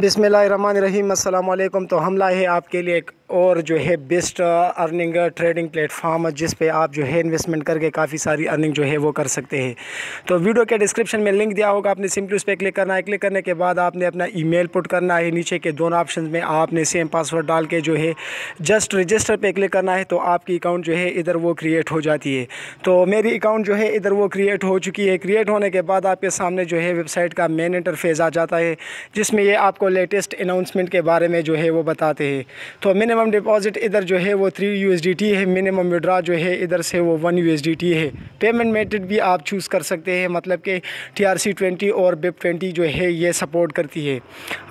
बिसमीम अल्लाम तो हम लाए हैं आपके लिए एक और जो है बेस्ट अर्निंग ट्रेडिंग प्लेटफॉर्म जिस पे आप जो है इन्वेस्टमेंट करके काफ़ी सारी अर्निंग जो है वो कर सकते हैं तो वीडियो के डिस्क्रिप्शन में लिंक दिया होगा आपने सिंपली उस पर क्लिक करना है क्लिक करने के बाद आपने अपना मेल पुट करना है नीचे के दोनों ऑप्शन में आपने सेम पासवर्ड डाल के जो है जस्ट रजिस्टर पर क्लिक करना है तो आपकी अकाउंट जो है इधर वो क्रिएट हो जाती है तो मेरी अकाउंट जो है इधर वो क्रिएट हो चुकी है क्रिएट होने के बाद आपके सामने जो है वेबसाइट का मेन इंटरफेस आ जाता है जिसमें ये आपको लेटेस्ट अनाउंसमेंट के बारे में जो है वो बताते हैं तो मिनिमम डिपॉजिट इधर जो है वो थ्री यू है मिनिमम विड्रा जो है इधर से वो वन यू है पेमेंट मेथड भी आप चूज़ कर सकते हैं मतलब कि टी आर और बिप ट्वेंटी जो है ये सपोर्ट करती है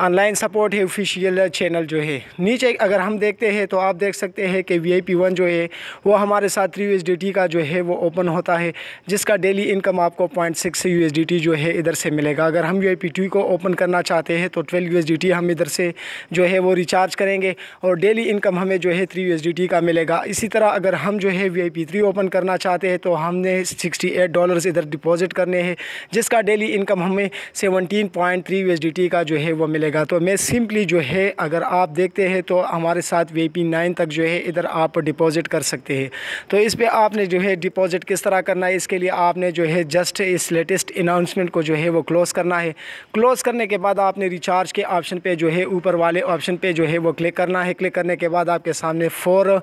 ऑनलाइन सपोर्ट है ऑफिशियल चैनल जो है नीचे अगर हम देखते हैं तो आप देख सकते हैं कि वी आई पी वन जो है वो हमारे साथ थ्री यू का जो है वो ओपन होता है जिसका डेली इनकम आपको पॉइंट सिक्स यू जो है इधर से मिलेगा अगर हम यू आई पी को ओपन करना चाहते हैं तो ट्वेल्व यू डी हम इधर से जो है वो रिचार्ज करेंगे और डेली इनकम हमें जो है थ्री यू डी का मिलेगा इसी तरह अगर हम जो है V I P three open करना चाहते हैं तो हमने सिक्सटी एट डॉलर्स इधर डिपॉजिट करने हैं जिसका डेली इनकम हमें सेवनटीन पॉइंट थ्री यू का जो है वो मिलेगा तो मैं सिंपली जो है अगर आप देखते हैं तो हमारे साथ वी पी नाइन तक जो है इधर आप डिपॉज़िट कर सकते हैं तो इस पर आपने जो है डिपॉज़िट किस तरह करना है इसके लिए आपने जो है जस्ट इस लेटेस्ट अनाउंसमेंट को जो है वो क्लोज़ करना है क्लोज़ करने के बाद आपने रिचार्ज के ऑप्शन पे जो है ऊपर वाले ऑप्शन पे जो है वो क्लिक करना है क्लिक करने के बाद आपके सामने फोर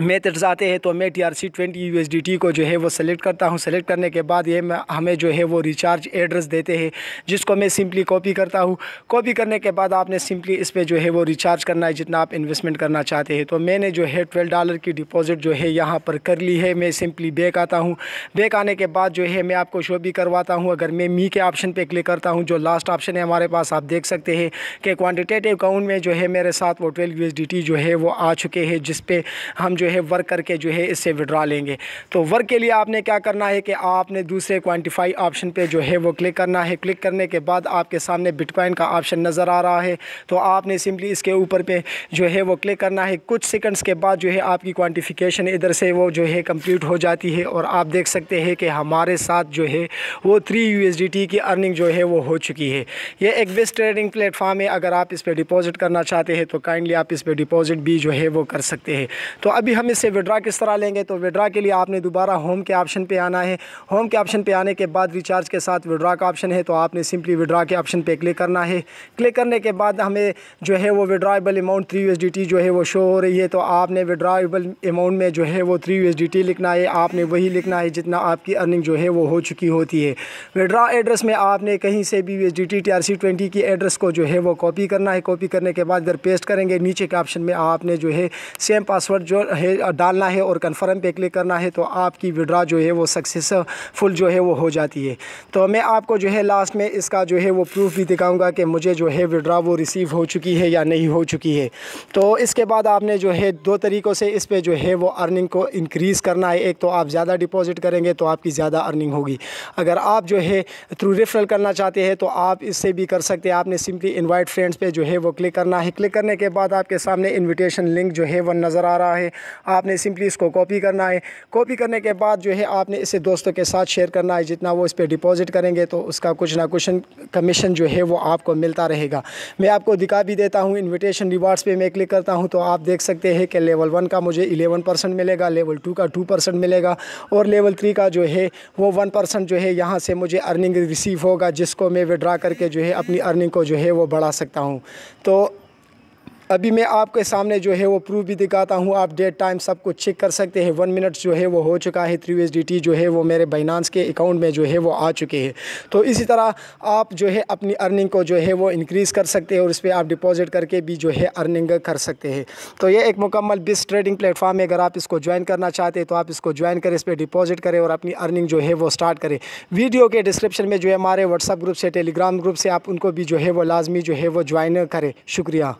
मेथड्स आते हैं तो मैं T R C twenty U S D T को जो है वो सेलेक्ट करता हूँ सेलेक्ट करने के बाद ये हमें जो है वो रिचार्ज एड्रेस देते हैं जिसको मैं सिंपली कॉपी करता हूँ कॉपी करने के बाद आपने सिंपली इस पर जो है वो रिचार्ज करना है जितना आप इन्वेस्टमेंट करना चाहते हैं तो मैंने जो है ट्वेल्व डॉलर की डिपॉज़िट जो है यहाँ पर कर ली है मैं सिंपली बैक आता हूँ बैक आने के बाद जो है मैं आपको शो भी करवाता हूँ अगर मैं मी के ऑप्शन पर क्लिक करता हूँ जो लास्ट ऑप्शन है हमारे पास आप देख सकते हैं कि क्वान्टिटेटिव अकाउंट में जो है मेरे साथ वो ट्वेल्व यू जो है वो आ चुके हैं जिसपे हम जो है वर्क करके जो है इससे विड्रा लेंगे तो वर्क के लिए आपने क्या करना है कि आपने दूसरे क्वान्टिफाई ऑप्शन पर जो है वो क्लिक करना है क्लिक करने के बाद आपके सामने बिटकॉइन का ऑप्शन नज़र आ रहा है तो आपने सिंपली इसके ऊपर पे जो है वो क्लिक करना है कुछ सेकंड्स के बाद जो है आपकी क्वान्टिफिकेशन इधर से वो जो है कंप्लीट हो जाती है और आप देख सकते हैं कि हमारे साथ जो है वो थ्री यू की अर्निंग जो है वो हो चुकी है ये एक बेस्ट ट्रेडिंग प्लेटफॉर्म है अगर आप इस पर डिपॉजिट करना चाहते हैं तो काइंडली आप इस पर डिपॉजिट भी जो है वो कर सकते हैं तो अभी हम इससे विड्रा किस तरह लेंगे तो विड्रा के लिए आपने दोबारा होम के ऑप्शन पे आना है होम के ऑप्शन पे आने के बाद रिचार्ज के साथ विड्रा का ऑप्शन है तो आपने सिंपली विड्रा के ऑप्शन पे क्लिक करना है क्लिक करने के बाद हमें जो है वो विड्राइबल अमाउंट थ्री यू जो है वो शो हो रही है तो आपने विड्राइबल अमाउंट में जो है वो थ्री यू लिखना है आपने वही लिखना है जितना आपकी अर्निंग जो है वो हो चुकी होती है विड्रा एड्रेस में आपने कहीं से भी यू एस टी की एड्रेस को जो है वो कॉपी करना है कॉपी करने के बाद अगर पेस्ट करेंगे नीचे के ऑप्शन में आपने जो है सेम पासवर्ड जो है है डालना है और कन्फर्म पे क्लिक करना है तो आपकी विड्रा जो है वो सक्सेसफुल जो है वो हो जाती है तो मैं आपको जो है लास्ट में इसका जो है वो प्रूफ भी दिखाऊँगा कि मुझे जो है विड्रा वो रिसीव हो चुकी है या नहीं हो चुकी है तो इसके बाद आपने जो है दो तरीक़ों से इस पर जो है वो अर्निंग को इनक्रीज़ करना है एक तो आप ज़्यादा डिपॉज़िट करेंगे तो आपकी ज़्यादा अर्निंग होगी अगर आप जो है थ्रू रेफरल करना चाहते हैं तो आप इससे भी कर सकते हैं आपने सिंपली इनवाइट फ्रेंड्स पे जो है वो क्लिक करना है क्लिक करने के बाद आपके सामने इनविटेशन लिंक जो है वो नज़र आ रहा है आपने सिंपली इसको कॉपी करना है कॉपी करने के बाद जो है आपने इसे दोस्तों के साथ शेयर करना है जितना वो इस पर डिपॉज़िट करेंगे तो उसका कुछ ना कुछ कमीशन जो है वो आपको मिलता रहेगा मैं आपको दिखा भी देता हूँ इन्विटेशन रिवार्ड्स पर मैं क्लिक करता हूँ तो आप देख सकते हैं कि लेवल वन का मुझे इलेवन परसेंट मिलेगा लेवल टू का टू परसेंट मिलेगा और लेवल थ्री का जो है वो वन परसेंट जो है यहाँ से मुझे अर्निंग रिसीव होगा जिसको मैं विड्रा करके जो है अपनी अर्निंग को जो है वो बढ़ा सकता हूँ तो अभी मैं आपके सामने जो है वो प्रूफ भी दिखाता हूँ आप डेट टाइम सब कुछ चेक कर सकते हैं वन मिनट जो है वो हो चुका है थ्री टी जो है वो मेरे बाइनानस के अकाउंट में जो है वो आ चुके हैं तो इसी तरह आप जो है अपनी अर्निंग को जो है वो इनक्रीज़ कर सकते हैं और इस पर आप डिपॉजिट करके भी जो है अर्निंग कर सकते हैं तो ये एक मुकम्मल बिस्ट ट्रेडिंग प्लेटफॉर्म है अगर आप इसको ज्वाइन करना चाहते हैं तो आप इसको ज्वाइन करें इस पर डिपॉजिट करें और अपनी अर्निंग जो है वो स्टार्ट करें वीडियो के डिस्क्रिप्शन में जो है हमारे व्हाट्सअप ग्रुप से टेलीग्राम ग्रुप से आप उनको भी जो है वो लाजमी जो है वो ज्वाइन करें शुक्रिया